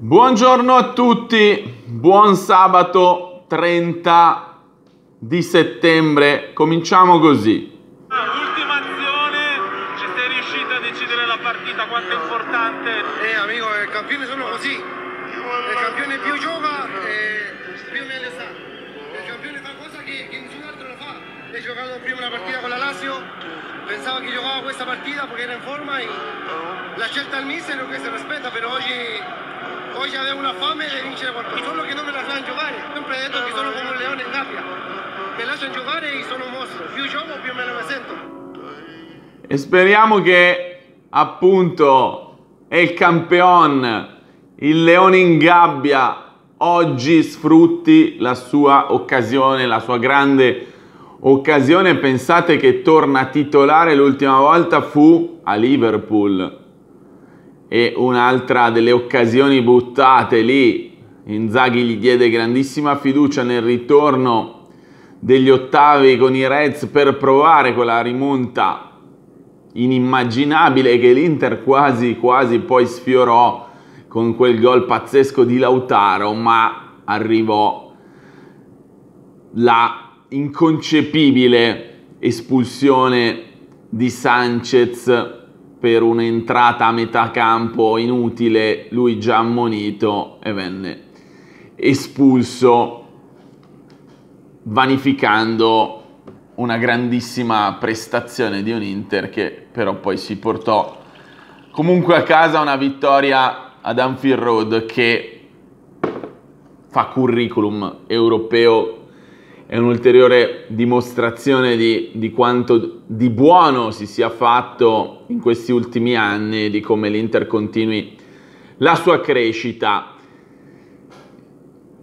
Buongiorno a tutti, buon sabato 30 di settembre, cominciamo così. Ultima azione, ci sei riuscito a decidere la partita, quanto è importante. Eh amico, il campione sono così, il campione più gioca e più ne sa. Il campione fa cosa che, che nessun altro lo fa. Hai giocato prima una partita con la Lazio, pensavo che giocava questa partita perché era in forma e la scelta al mister è che si rispetta, però oggi Oggi avevo una fame e vincere qualcosa, solo che non me la sanno giocare. sempre detto che sono come un leone in gabbia. Me lasciano giocare e sono mostro. Più gioco più me ne sento. E speriamo che appunto è il campione, il leone in gabbia, oggi sfrutti la sua occasione, la sua grande occasione. Pensate che torna titolare l'ultima volta fu a Liverpool e un'altra delle occasioni buttate lì, Inzaghi gli diede grandissima fiducia nel ritorno degli ottavi con i Reds per provare quella rimonta inimmaginabile che l'Inter quasi quasi poi sfiorò con quel gol pazzesco di Lautaro, ma arrivò la inconcepibile espulsione di Sanchez per un'entrata a metà campo inutile, lui già ammonito e venne espulso, vanificando una grandissima prestazione di un Inter che però poi si portò comunque a casa una vittoria ad Anfield Road che fa curriculum europeo è un'ulteriore dimostrazione di, di, quanto di buono si sia fatto in questi ultimi anni, di come l'Inter continui la sua crescita.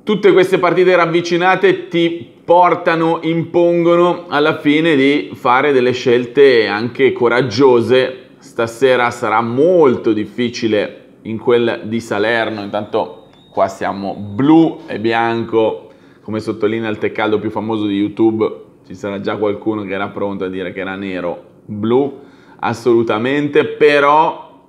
Tutte queste partite ravvicinate ti portano, impongono alla fine di fare delle scelte anche coraggiose. Stasera sarà molto difficile in quel di Salerno, intanto qua siamo blu e bianco come sottolinea il teccaldo più famoso di YouTube, ci sarà già qualcuno che era pronto a dire che era nero, blu, assolutamente, però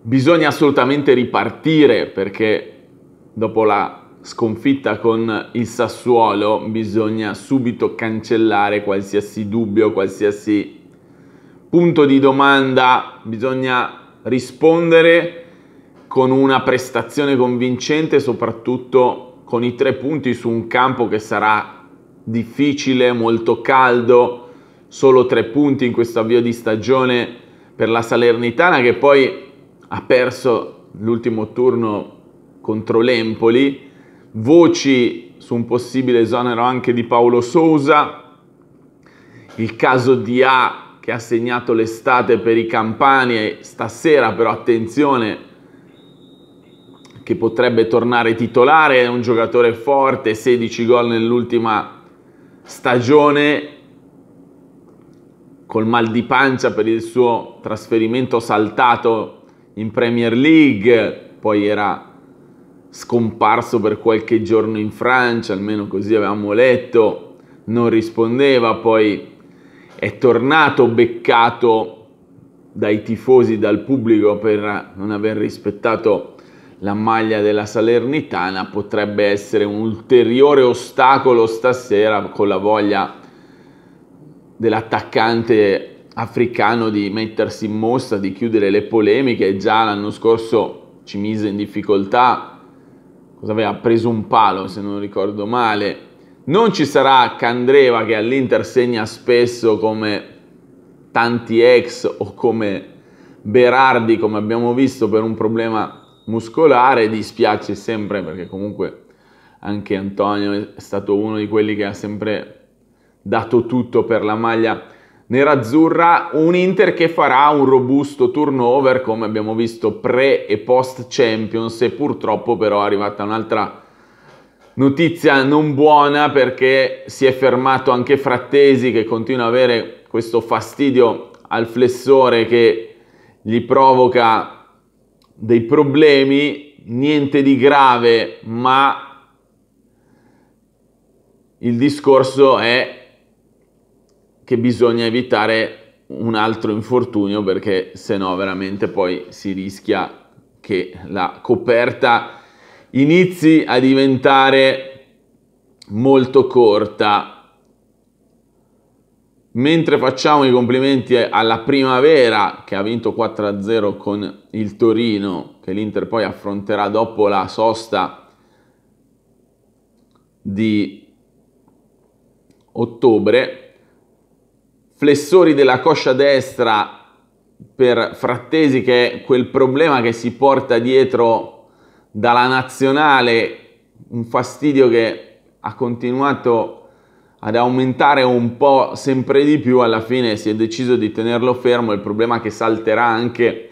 bisogna assolutamente ripartire perché dopo la sconfitta con il Sassuolo bisogna subito cancellare qualsiasi dubbio, qualsiasi punto di domanda, bisogna rispondere con una prestazione convincente, soprattutto con i tre punti su un campo che sarà difficile, molto caldo, solo tre punti in questo avvio di stagione per la Salernitana che poi ha perso l'ultimo turno contro l'Empoli, voci su un possibile esonero anche di Paolo Sousa, il caso di A che ha segnato l'estate per i Campani e stasera però attenzione che potrebbe tornare titolare, è un giocatore forte, 16 gol nell'ultima stagione, col mal di pancia per il suo trasferimento saltato in Premier League, poi era scomparso per qualche giorno in Francia, almeno così avevamo letto, non rispondeva, poi è tornato beccato dai tifosi, dal pubblico per non aver rispettato la maglia della Salernitana potrebbe essere un ulteriore ostacolo stasera con la voglia dell'attaccante africano di mettersi in mossa, di chiudere le polemiche. Già l'anno scorso ci mise in difficoltà, cosa aveva preso un palo se non ricordo male. Non ci sarà Candreva che all'Inter segna spesso come tanti ex o come Berardi, come abbiamo visto, per un problema muscolare, dispiace sempre perché comunque anche Antonio è stato uno di quelli che ha sempre dato tutto per la maglia nerazzurra, un Inter che farà un robusto turnover come abbiamo visto pre e post Champions e purtroppo però è arrivata un'altra notizia non buona perché si è fermato anche Frattesi che continua ad avere questo fastidio al flessore che gli provoca dei problemi, niente di grave, ma il discorso è che bisogna evitare un altro infortunio perché se no veramente poi si rischia che la coperta inizi a diventare molto corta Mentre facciamo i complimenti alla primavera che ha vinto 4-0 con il Torino, che l'Inter poi affronterà dopo la sosta di ottobre, flessori della coscia destra per Frattesi che è quel problema che si porta dietro dalla nazionale, un fastidio che ha continuato ad aumentare un po' sempre di più, alla fine si è deciso di tenerlo fermo, il problema è che salterà anche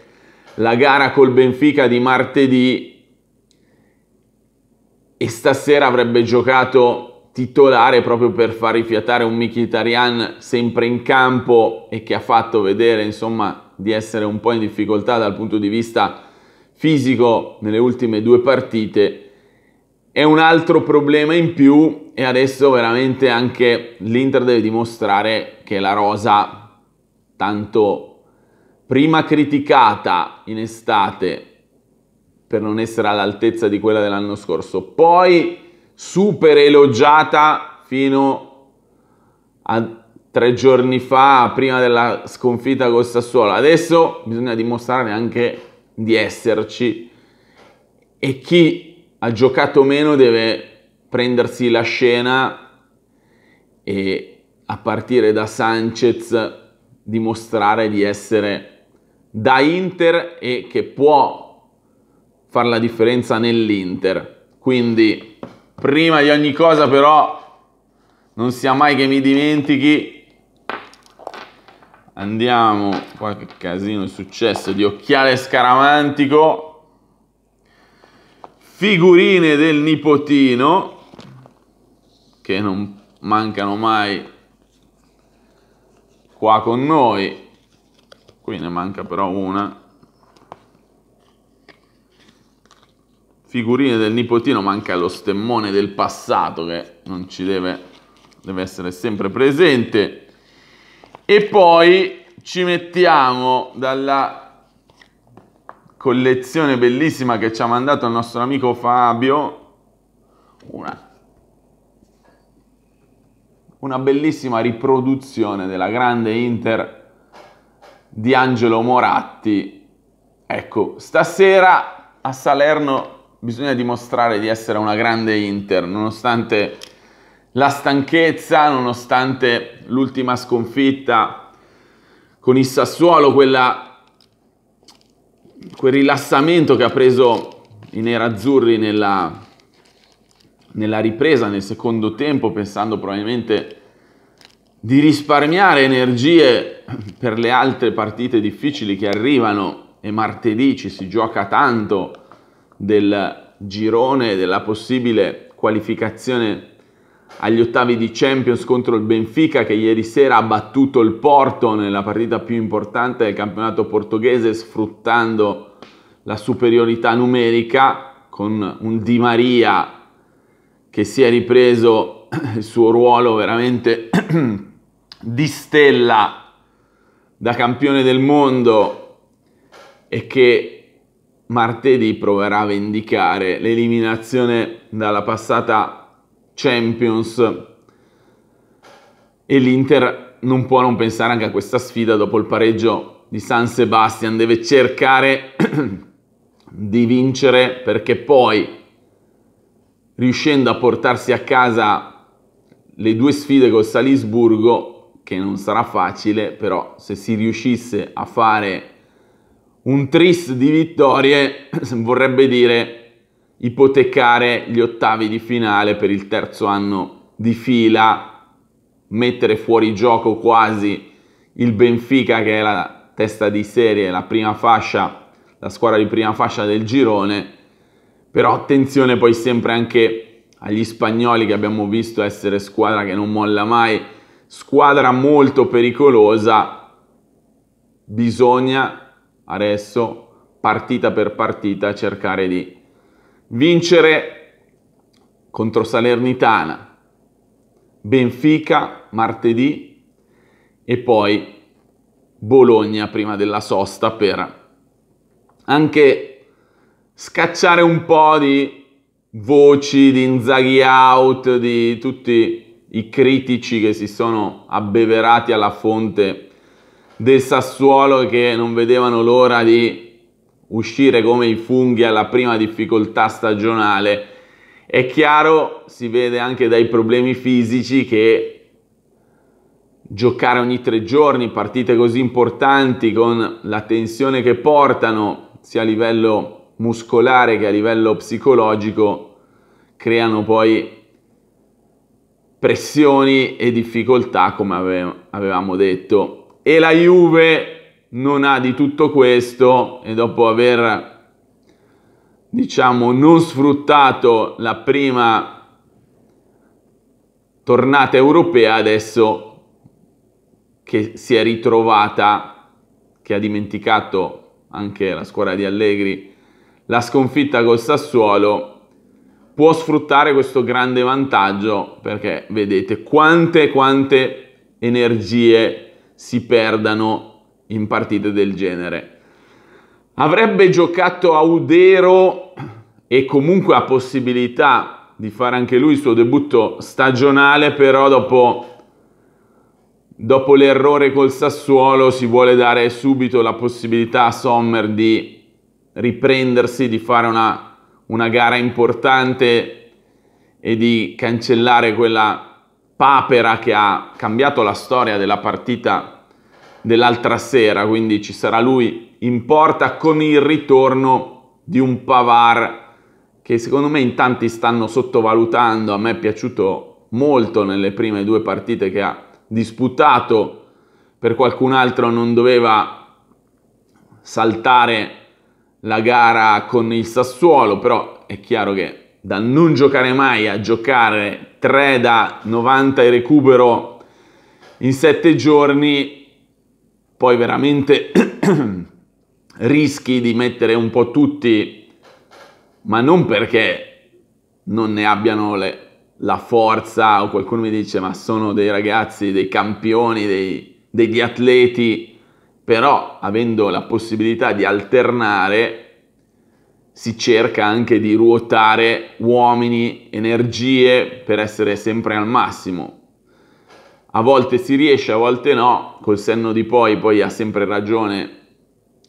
la gara col Benfica di martedì e stasera avrebbe giocato titolare proprio per far rifiatare un Mkhitaryan sempre in campo e che ha fatto vedere insomma di essere un po' in difficoltà dal punto di vista fisico nelle ultime due partite è un altro problema in più e adesso veramente anche l'Inter deve dimostrare che la rosa tanto prima criticata in estate per non essere all'altezza di quella dell'anno scorso, poi super elogiata fino a tre giorni fa, prima della sconfitta con Sassuolo. Adesso bisogna dimostrare anche di esserci e chi ha giocato meno deve prendersi la scena e a partire da Sanchez dimostrare di essere da Inter e che può fare la differenza nell'Inter. Quindi prima di ogni cosa però non sia mai che mi dimentichi andiamo qua che casino è successo di occhiale scaramantico figurine del nipotino, che non mancano mai qua con noi, qui ne manca però una, figurine del nipotino, manca lo stemmone del passato che non ci deve, deve essere sempre presente, e poi ci mettiamo dalla collezione bellissima che ci ha mandato il nostro amico Fabio. Una, una bellissima riproduzione della grande Inter di Angelo Moratti. Ecco, stasera a Salerno bisogna dimostrare di essere una grande Inter, nonostante la stanchezza, nonostante l'ultima sconfitta con il Sassuolo, quella quel rilassamento che ha preso i nerazzurri nella, nella ripresa, nel secondo tempo, pensando probabilmente di risparmiare energie per le altre partite difficili che arrivano e martedì ci si gioca tanto del girone della possibile qualificazione agli ottavi di Champions contro il Benfica che ieri sera ha battuto il Porto nella partita più importante del campionato portoghese sfruttando la superiorità numerica con un Di Maria che si è ripreso il suo ruolo veramente di stella da campione del mondo e che martedì proverà a vendicare l'eliminazione dalla passata Champions e l'Inter non può non pensare anche a questa sfida dopo il pareggio di San Sebastian, deve cercare di vincere perché poi riuscendo a portarsi a casa le due sfide col Salisburgo, che non sarà facile, però se si riuscisse a fare un tris di vittorie vorrebbe dire ipotecare gli ottavi di finale per il terzo anno di fila, mettere fuori gioco quasi il Benfica che è la testa di serie, la prima fascia, la squadra di prima fascia del girone, però attenzione poi sempre anche agli spagnoli che abbiamo visto essere squadra che non molla mai, squadra molto pericolosa, bisogna adesso partita per partita cercare di vincere contro Salernitana, Benfica martedì e poi Bologna prima della sosta per anche scacciare un po' di voci di Inzaghi out, di tutti i critici che si sono abbeverati alla fonte del Sassuolo e che non vedevano l'ora di uscire come i funghi alla prima difficoltà stagionale. È chiaro, si vede anche dai problemi fisici che giocare ogni tre giorni partite così importanti con la tensione che portano sia a livello muscolare che a livello psicologico creano poi pressioni e difficoltà come avevamo detto e la Juve non ha di tutto questo e dopo aver diciamo non sfruttato la prima tornata europea adesso che si è ritrovata che ha dimenticato anche la squadra di Allegri la sconfitta col Sassuolo può sfruttare questo grande vantaggio perché vedete quante quante energie si perdano in partite del genere. Avrebbe giocato Audero e comunque ha possibilità di fare anche lui il suo debutto stagionale, però dopo, dopo l'errore col Sassuolo si vuole dare subito la possibilità a Sommer di riprendersi, di fare una, una gara importante e di cancellare quella papera che ha cambiato la storia della partita dell'altra sera, quindi ci sarà lui in porta con il ritorno di un Pavar che secondo me in tanti stanno sottovalutando, a me è piaciuto molto nelle prime due partite che ha disputato, per qualcun altro non doveva saltare la gara con il Sassuolo, però è chiaro che da non giocare mai a giocare 3 da 90 e recupero in 7 giorni poi veramente rischi di mettere un po' tutti, ma non perché non ne abbiano le, la forza o qualcuno mi dice ma sono dei ragazzi, dei campioni, dei, degli atleti, però avendo la possibilità di alternare si cerca anche di ruotare uomini, energie per essere sempre al massimo a volte si riesce, a volte no, col senno di poi, poi ha sempre ragione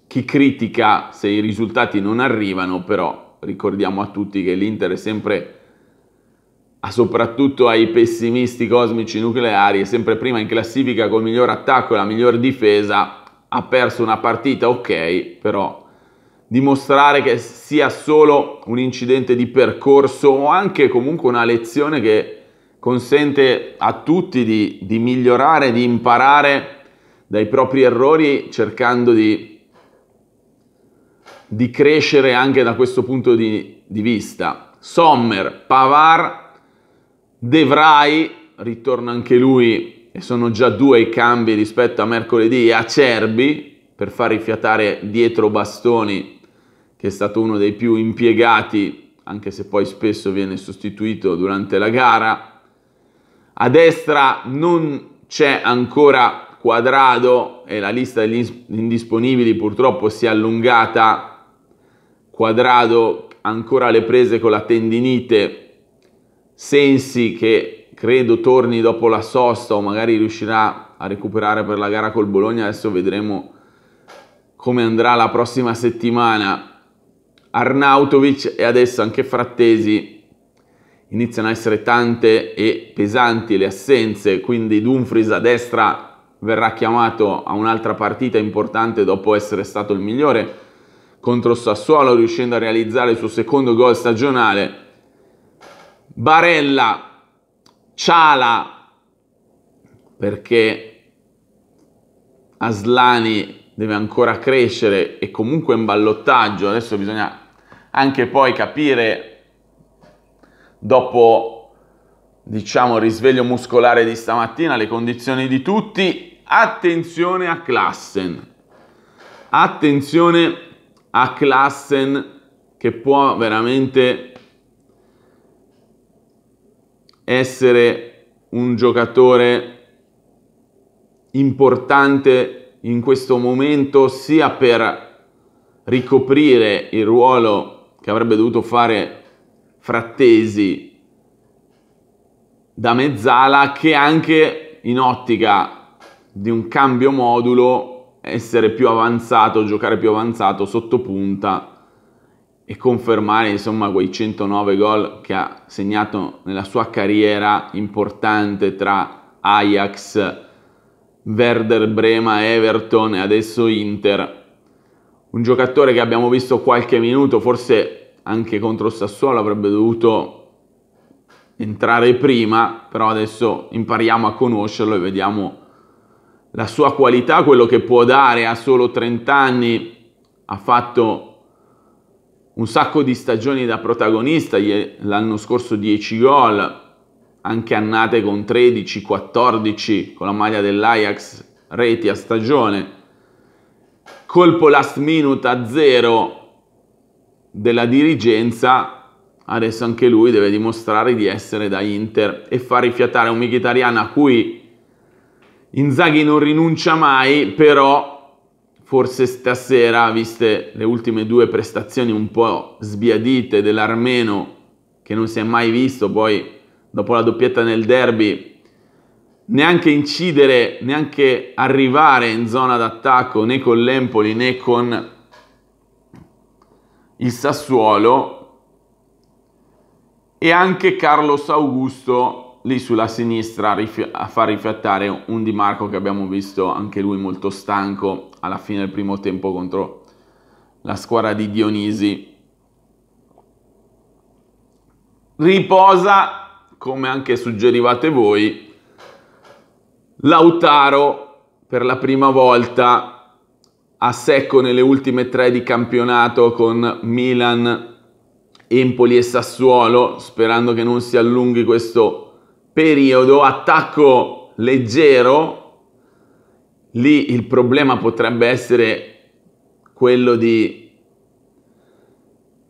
chi critica se i risultati non arrivano, però ricordiamo a tutti che l'Inter è sempre, soprattutto ai pessimisti cosmici nucleari, è sempre prima in classifica col miglior attacco e la miglior difesa, ha perso una partita, ok, però dimostrare che sia solo un incidente di percorso o anche comunque una lezione che consente a tutti di, di migliorare, di imparare dai propri errori cercando di, di crescere anche da questo punto di, di vista. Sommer, Pavar, De ritorna anche lui e sono già due i cambi rispetto a mercoledì e Acerbi per far rifiatare dietro Bastoni che è stato uno dei più impiegati anche se poi spesso viene sostituito durante la gara a destra non c'è ancora Quadrado e la lista degli indisponibili purtroppo si è allungata. Quadrado ancora le prese con la tendinite. Sensi che credo torni dopo la sosta o magari riuscirà a recuperare per la gara col Bologna. Adesso vedremo come andrà la prossima settimana. Arnautovic e adesso anche Frattesi iniziano a essere tante e pesanti le assenze, quindi Dumfries a destra verrà chiamato a un'altra partita importante dopo essere stato il migliore contro Sassuolo, riuscendo a realizzare il suo secondo gol stagionale. Barella, Ciala, perché Aslani deve ancora crescere e comunque in ballottaggio, adesso bisogna anche poi capire dopo, diciamo, il risveglio muscolare di stamattina, le condizioni di tutti. Attenzione a Klassen. Attenzione a Klassen che può veramente essere un giocatore importante in questo momento sia per ricoprire il ruolo che avrebbe dovuto fare Frattesi da mezzala che anche in ottica di un cambio modulo essere più avanzato, giocare più avanzato sotto punta e confermare insomma quei 109 gol che ha segnato nella sua carriera importante tra Ajax, Werder Brema, Everton e adesso Inter. Un giocatore che abbiamo visto qualche minuto, forse anche contro Sassuolo avrebbe dovuto entrare prima, però adesso impariamo a conoscerlo e vediamo la sua qualità, quello che può dare a solo 30 anni, ha fatto un sacco di stagioni da protagonista, l'anno scorso 10 gol, anche annate con 13, 14 con la maglia dell'Ajax, reti a stagione, colpo last minute a 0 della dirigenza, adesso anche lui deve dimostrare di essere da Inter e far rifiatare un Mkhitaryan a cui Inzaghi non rinuncia mai, però forse stasera, viste le ultime due prestazioni un po' sbiadite dell'Armeno, che non si è mai visto, poi dopo la doppietta nel derby, neanche incidere, neanche arrivare in zona d'attacco né con l'Empoli né con il Sassuolo e anche Carlos Augusto lì sulla sinistra a far rifiattare un Di Marco che abbiamo visto anche lui molto stanco alla fine del primo tempo contro la squadra di Dionisi. Riposa, come anche suggerivate voi, Lautaro per la prima volta a secco nelle ultime tre di campionato con Milan, Empoli e Sassuolo, sperando che non si allunghi questo periodo. Attacco leggero, lì il problema potrebbe essere quello di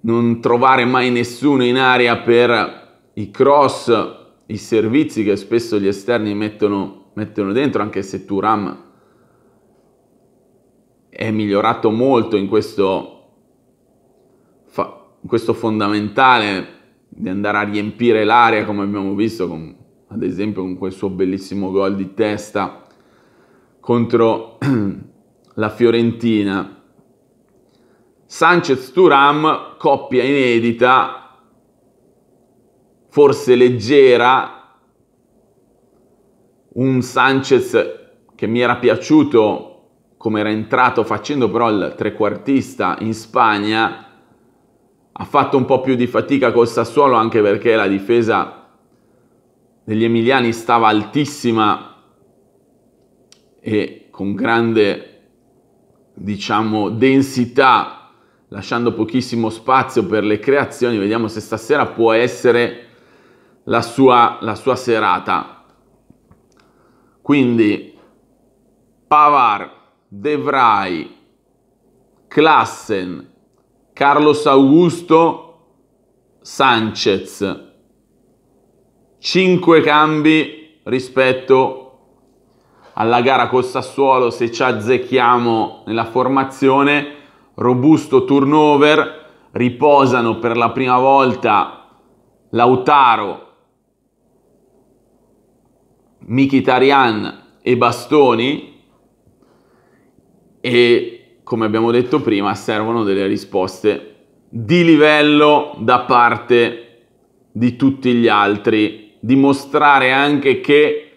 non trovare mai nessuno in aria per i cross, i servizi che spesso gli esterni mettono, mettono dentro, anche se Turam è migliorato molto in questo, in questo fondamentale di andare a riempire l'area come abbiamo visto con, ad esempio con quel suo bellissimo gol di testa contro la Fiorentina. Sanchez Turam, coppia inedita, forse leggera, un Sanchez che mi era piaciuto come era entrato facendo però il trequartista in Spagna, ha fatto un po' più di fatica col Sassuolo anche perché la difesa degli Emiliani stava altissima e con grande, diciamo, densità, lasciando pochissimo spazio per le creazioni. Vediamo se stasera può essere la sua, la sua serata. Quindi, Pavar, De Vrij, Klassen, Carlos Augusto, Sanchez. Cinque cambi rispetto alla gara col Sassuolo, se ci azzecchiamo nella formazione, robusto turnover, riposano per la prima volta Lautaro, Mkhitaryan e Bastoni, e come abbiamo detto prima servono delle risposte di livello da parte di tutti gli altri, dimostrare anche che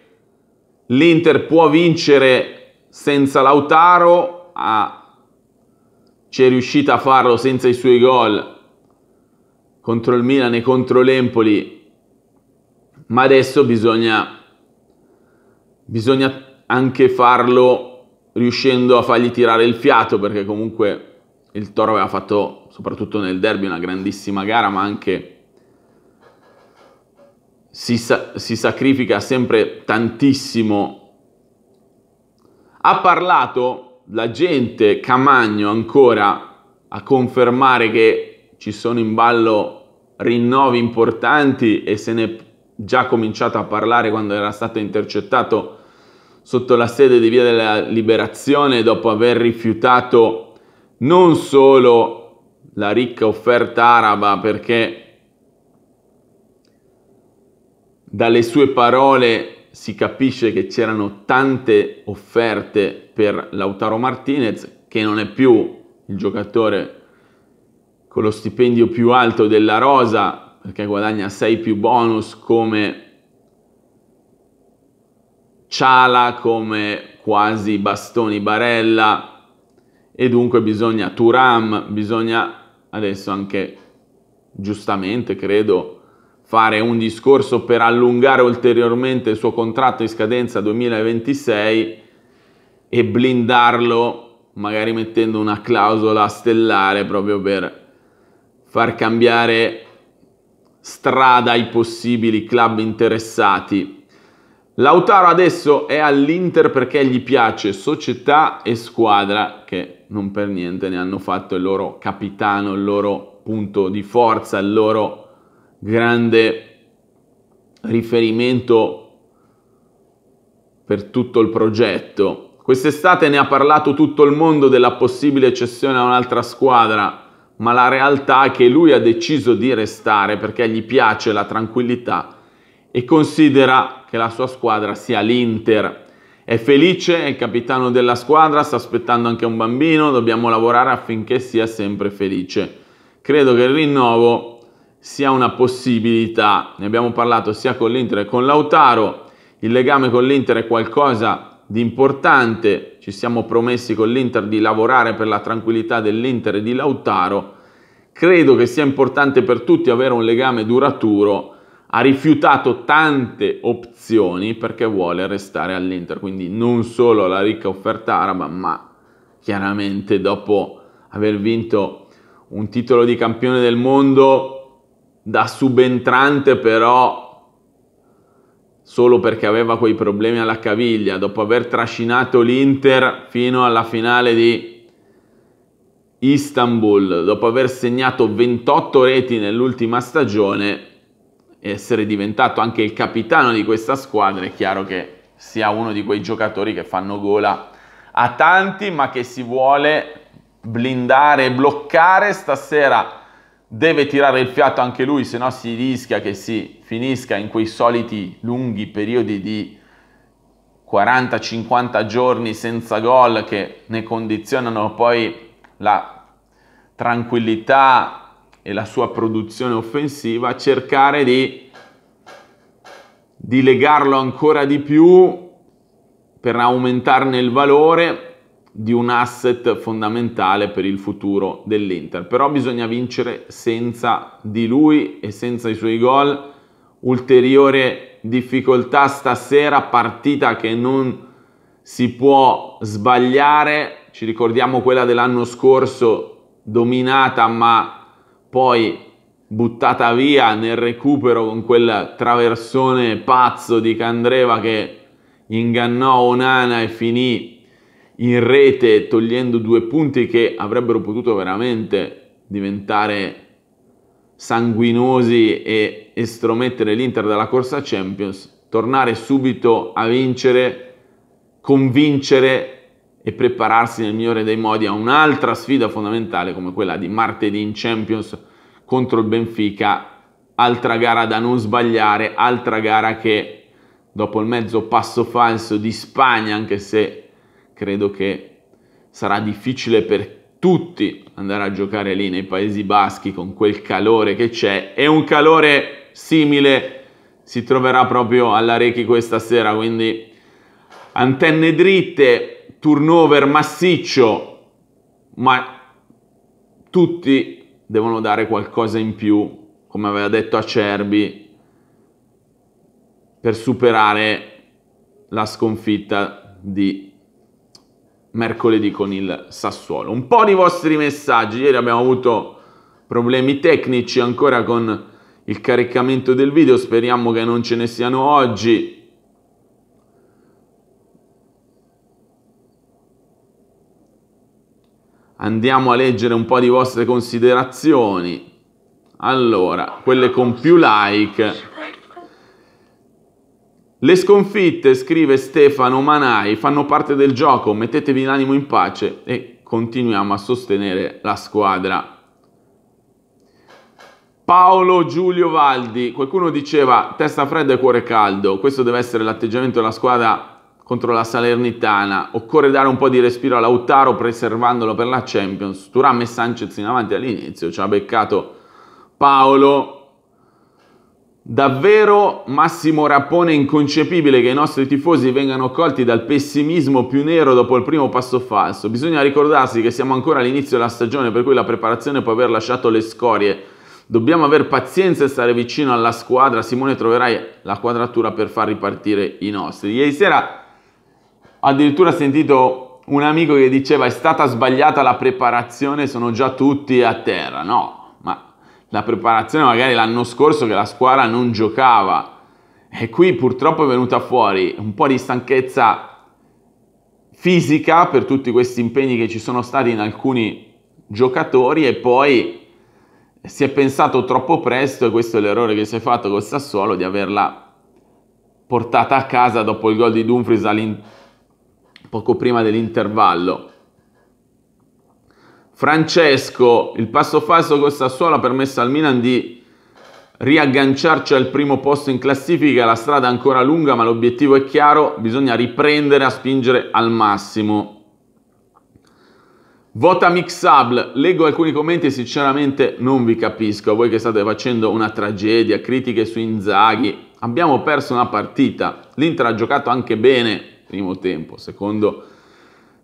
l'Inter può vincere senza Lautaro, ah, ci è riuscita a farlo senza i suoi gol contro il Milan e contro l'Empoli, ma adesso bisogna, bisogna anche farlo riuscendo a fargli tirare il fiato perché comunque il Toro aveva fatto soprattutto nel derby una grandissima gara ma anche si, sa- si sacrifica sempre tantissimo ha parlato la gente Camagno ancora a confermare che ci sono in ballo rinnovi importanti e se ne è già cominciato a parlare quando era stato intercettato sotto la sede di Via della Liberazione dopo aver rifiutato non solo la ricca offerta araba perché dalle sue parole si capisce che c'erano tante offerte per Lautaro Martinez che non è più il giocatore con lo stipendio più alto della rosa perché guadagna 6 più bonus come ciala come quasi bastoni barella e dunque bisogna Turam, bisogna adesso anche giustamente credo fare un discorso per allungare ulteriormente il suo contratto in scadenza 2026 e blindarlo magari mettendo una clausola stellare proprio per far cambiare strada ai possibili club interessati Lautaro adesso è all'Inter perché gli piace società e squadra che non per niente ne hanno fatto il loro capitano, il loro punto di forza, il loro grande riferimento per tutto il progetto. Quest'estate ne ha parlato tutto il mondo della possibile cessione a un'altra squadra, ma la realtà è che lui ha deciso di restare perché gli piace la tranquillità e considera che la sua squadra sia l'Inter. È felice, è il capitano della squadra, sta aspettando anche un bambino, dobbiamo lavorare affinché sia sempre felice. Credo che il rinnovo sia una possibilità, ne abbiamo parlato sia con l'Inter che con Lautaro, il legame con l'Inter è qualcosa di importante, ci siamo promessi con l'Inter di lavorare per la tranquillità dell'Inter e di Lautaro, credo che sia importante per tutti avere un legame duraturo ha rifiutato tante opzioni perché vuole restare all'Inter, quindi non solo la ricca offerta araba, ma chiaramente dopo aver vinto un titolo di campione del mondo da subentrante però solo perché aveva quei problemi alla caviglia, dopo aver trascinato l'Inter fino alla finale di Istanbul, dopo aver segnato 28 reti nell'ultima stagione, essere diventato anche il capitano di questa squadra, è chiaro che sia uno di quei giocatori che fanno gola a tanti, ma che si vuole blindare e bloccare. Stasera deve tirare il fiato anche lui, se no si rischia che si finisca in quei soliti lunghi periodi di 40-50 giorni senza gol che ne condizionano poi la tranquillità, e la sua produzione offensiva, cercare di, di legarlo ancora di più per aumentarne il valore di un asset fondamentale per il futuro dell'Inter. Però bisogna vincere senza di lui e senza i suoi gol. Ulteriore difficoltà stasera, partita che non si può sbagliare. Ci ricordiamo quella dell'anno scorso dominata ma poi buttata via nel recupero con quel traversone pazzo di Candreva che ingannò Onana e finì in rete togliendo due punti che avrebbero potuto veramente diventare sanguinosi e estromettere l'Inter dalla corsa Champions, tornare subito a vincere, convincere e prepararsi nel migliore dei modi a un'altra sfida fondamentale come quella di martedì in Champions contro il Benfica, altra gara da non sbagliare, altra gara che dopo il mezzo passo falso di Spagna, anche se credo che sarà difficile per tutti andare a giocare lì nei Paesi Baschi con quel calore che c'è e un calore simile si troverà proprio alla Rechi questa sera, quindi antenne dritte, turnover massiccio, ma tutti devono dare qualcosa in più, come aveva detto Acerbi, per superare la sconfitta di mercoledì con il Sassuolo. Un po' di vostri messaggi, ieri abbiamo avuto problemi tecnici ancora con il caricamento del video, speriamo che non ce ne siano oggi. andiamo a leggere un po' di vostre considerazioni. Allora, quelle con più like. Le sconfitte, scrive Stefano Manai, fanno parte del gioco, mettetevi l'animo in pace e continuiamo a sostenere la squadra. Paolo Giulio Valdi, qualcuno diceva testa fredda e cuore caldo, questo deve essere l'atteggiamento della squadra contro la Salernitana, occorre dare un po' di respiro a Lautaro preservandolo per la Champions, Turam e Sanchez in avanti all'inizio, ci ha beccato Paolo, Davvero Massimo Rappone è inconcepibile che i nostri tifosi vengano colti dal pessimismo più nero dopo il primo passo falso. Bisogna ricordarsi che siamo ancora all'inizio della stagione per cui la preparazione può aver lasciato le scorie. Dobbiamo avere pazienza e stare vicino alla squadra. Simone troverai la quadratura per far ripartire i nostri. Ieri sera ho addirittura sentito un amico che diceva è stata sbagliata la preparazione, sono già tutti a terra. No, ma la preparazione magari l'anno scorso che la squadra non giocava. E qui purtroppo è venuta fuori un po' di stanchezza fisica per tutti questi impegni che ci sono stati in alcuni giocatori e poi si è pensato troppo presto, e questo è l'errore che si è fatto col Sassuolo, di averla portata a casa dopo il gol di Dumfries all'interno poco prima dell'intervallo. Francesco, il passo falso con Sassuolo ha permesso al Milan di riagganciarci al primo posto in classifica, la strada è ancora lunga ma l'obiettivo è chiaro, bisogna riprendere a spingere al massimo. Vota Mixable, leggo alcuni commenti e sinceramente non vi capisco, voi che state facendo una tragedia, critiche su Inzaghi, abbiamo perso una partita, l'Inter ha giocato anche bene, primo tempo, secondo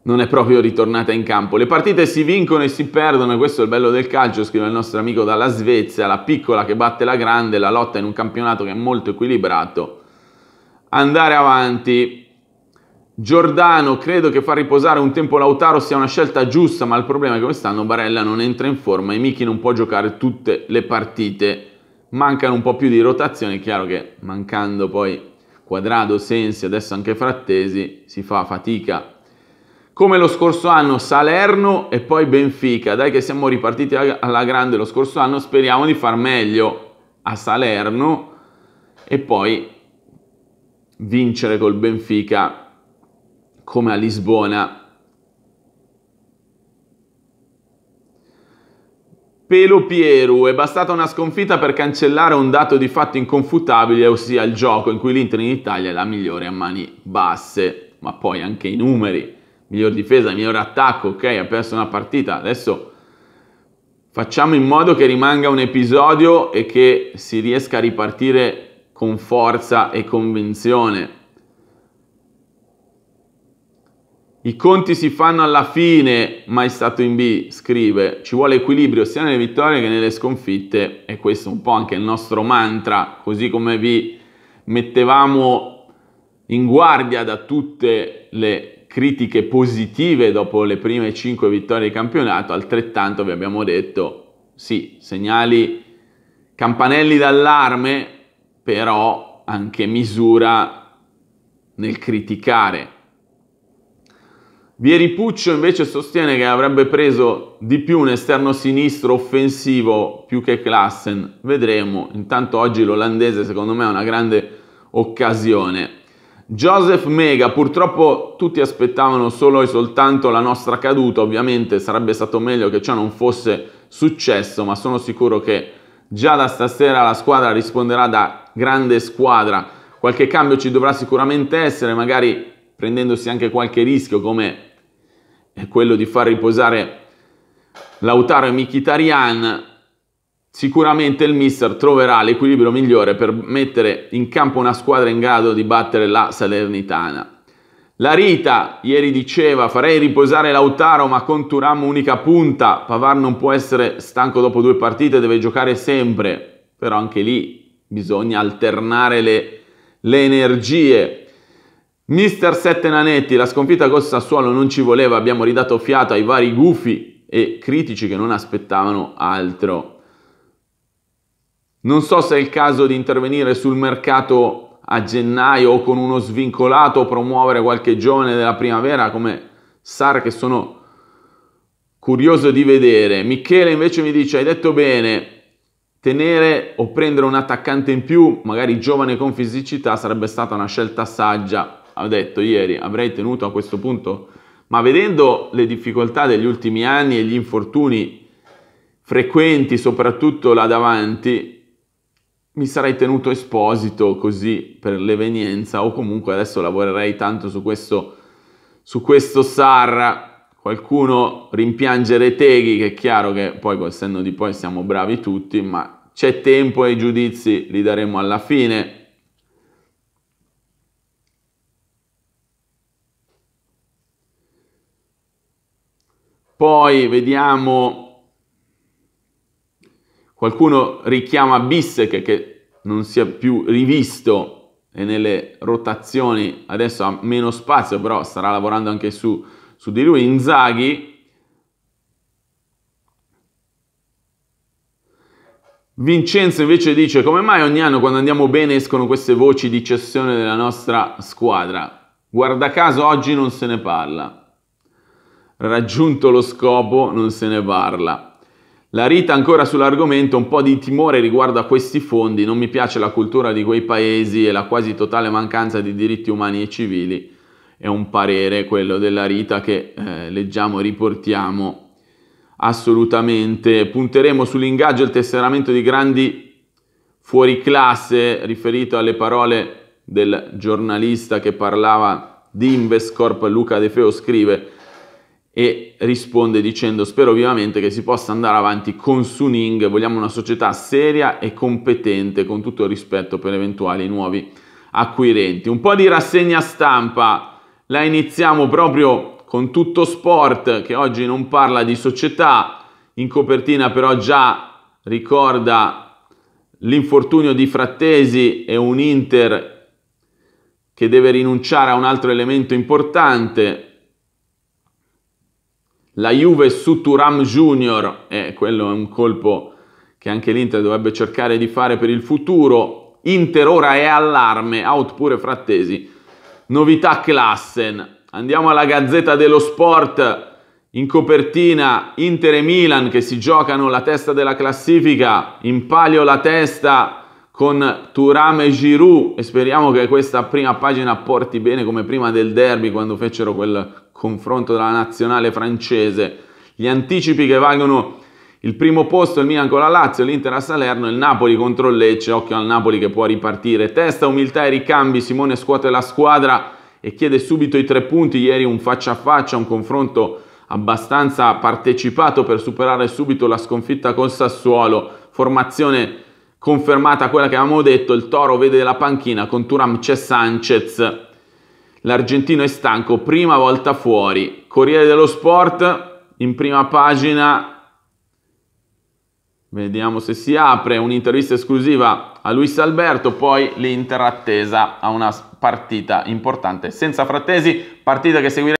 non è proprio ritornata in campo. Le partite si vincono e si perdono e questo è il bello del calcio, scrive il nostro amico dalla Svezia, la piccola che batte la grande, la lotta in un campionato che è molto equilibrato. Andare avanti. Giordano, credo che far riposare un tempo Lautaro sia una scelta giusta, ma il problema è che quest'anno Barella non entra in forma e Miki non può giocare tutte le partite. Mancano un po' più di rotazione, è chiaro che mancando poi Quadrado, Sensi, adesso anche Frattesi, si fa fatica. Come lo scorso anno Salerno e poi Benfica, dai che siamo ripartiti alla grande lo scorso anno, speriamo di far meglio a Salerno e poi vincere col Benfica come a Lisbona Pelo Pieru, è bastata una sconfitta per cancellare un dato di fatto inconfutabile, ossia il gioco in cui l'Inter in Italia è la migliore a mani basse, ma poi anche i numeri, miglior difesa, miglior attacco, ok, ha perso una partita, adesso facciamo in modo che rimanga un episodio e che si riesca a ripartire con forza e convinzione. I conti si fanno alla fine, mai stato in B, scrive, ci vuole equilibrio sia nelle vittorie che nelle sconfitte e questo è un po' anche il nostro mantra, così come vi mettevamo in guardia da tutte le critiche positive dopo le prime 5 vittorie di campionato, altrettanto vi abbiamo detto, sì, segnali, campanelli d'allarme, però anche misura nel criticare Vieri Puccio invece sostiene che avrebbe preso di più un esterno sinistro offensivo più che Klassen. Vedremo. Intanto oggi l'olandese secondo me è una grande occasione. Joseph Mega, purtroppo tutti aspettavano solo e soltanto la nostra caduta, ovviamente sarebbe stato meglio che ciò non fosse successo, ma sono sicuro che già da stasera la squadra risponderà da grande squadra. Qualche cambio ci dovrà sicuramente essere, magari prendendosi anche qualche rischio come è quello di far riposare Lautaro e Mkhitaryan, sicuramente il mister troverà l'equilibrio migliore per mettere in campo una squadra in grado di battere la Salernitana. La Rita ieri diceva farei riposare Lautaro ma con Turam unica punta, Pavar non può essere stanco dopo due partite, deve giocare sempre, però anche lì bisogna alternare le, le energie, Mister Sette Nanetti, la sconfitta col Sassuolo non ci voleva, abbiamo ridato fiato ai vari gufi e critici che non aspettavano altro. Non so se è il caso di intervenire sul mercato a gennaio o con uno svincolato o promuovere qualche giovane della primavera come Sar che sono curioso di vedere. Michele invece mi dice hai detto bene, tenere o prendere un attaccante in più, magari giovane con fisicità, sarebbe stata una scelta saggia ha detto ieri, avrei tenuto a questo punto? Ma vedendo le difficoltà degli ultimi anni e gli infortuni frequenti, soprattutto là davanti, mi sarei tenuto esposito così per l'evenienza o comunque adesso lavorerei tanto su questo, su questo Sarra. Qualcuno rimpiangere Teghi, che è chiaro che poi col senno di poi siamo bravi tutti, ma c'è tempo e i giudizi li daremo alla fine. Poi vediamo, qualcuno richiama Bissek che non si è più rivisto e nelle rotazioni adesso ha meno spazio, però starà lavorando anche su, su di lui. Inzaghi. Vincenzo invece dice come mai ogni anno quando andiamo bene escono queste voci di cessione della nostra squadra? Guarda caso oggi non se ne parla. Raggiunto lo scopo non se ne parla. La Rita ancora sull'argomento, un po' di timore riguardo a questi fondi, non mi piace la cultura di quei paesi e la quasi totale mancanza di diritti umani e civili. È un parere quello della Rita che eh, leggiamo, riportiamo assolutamente. Punteremo sull'ingaggio e il tesseramento di grandi fuoriclasse, riferito alle parole del giornalista che parlava di Invescorp, Luca De Feo scrive e risponde dicendo spero vivamente che si possa andare avanti con Suning, vogliamo una società seria e competente con tutto il rispetto per eventuali nuovi acquirenti. Un po' di rassegna stampa, la iniziamo proprio con tutto sport che oggi non parla di società, in copertina però già ricorda l'infortunio di Frattesi e un Inter che deve rinunciare a un altro elemento importante, la Juve su Turam Junior, eh, quello è un colpo che anche l'Inter dovrebbe cercare di fare per il futuro. Inter ora è allarme, out pure Frattesi. Novità Klassen. Andiamo alla Gazzetta dello Sport. In copertina Inter e Milan che si giocano la testa della classifica, in palio la testa con Turam e Giroud e speriamo che questa prima pagina porti bene come prima del derby quando fecero quel confronto della nazionale francese. Gli anticipi che valgono il primo posto il Milan con la Lazio, l'Inter a Salerno, il Napoli contro il Lecce, occhio al Napoli che può ripartire. Testa, umiltà e ricambi, Simone scuote la squadra e chiede subito i tre punti, ieri un faccia a faccia, un confronto abbastanza partecipato per superare subito la sconfitta col Sassuolo, formazione confermata quella che avevamo detto, il Toro vede la panchina con Turam c'è Sanchez, l'argentino è stanco, prima volta fuori. Corriere dello Sport in prima pagina Vediamo se si apre un'intervista esclusiva a Luis Alberto, poi l'Inter attesa a una partita importante senza frattesi, partita che seguirà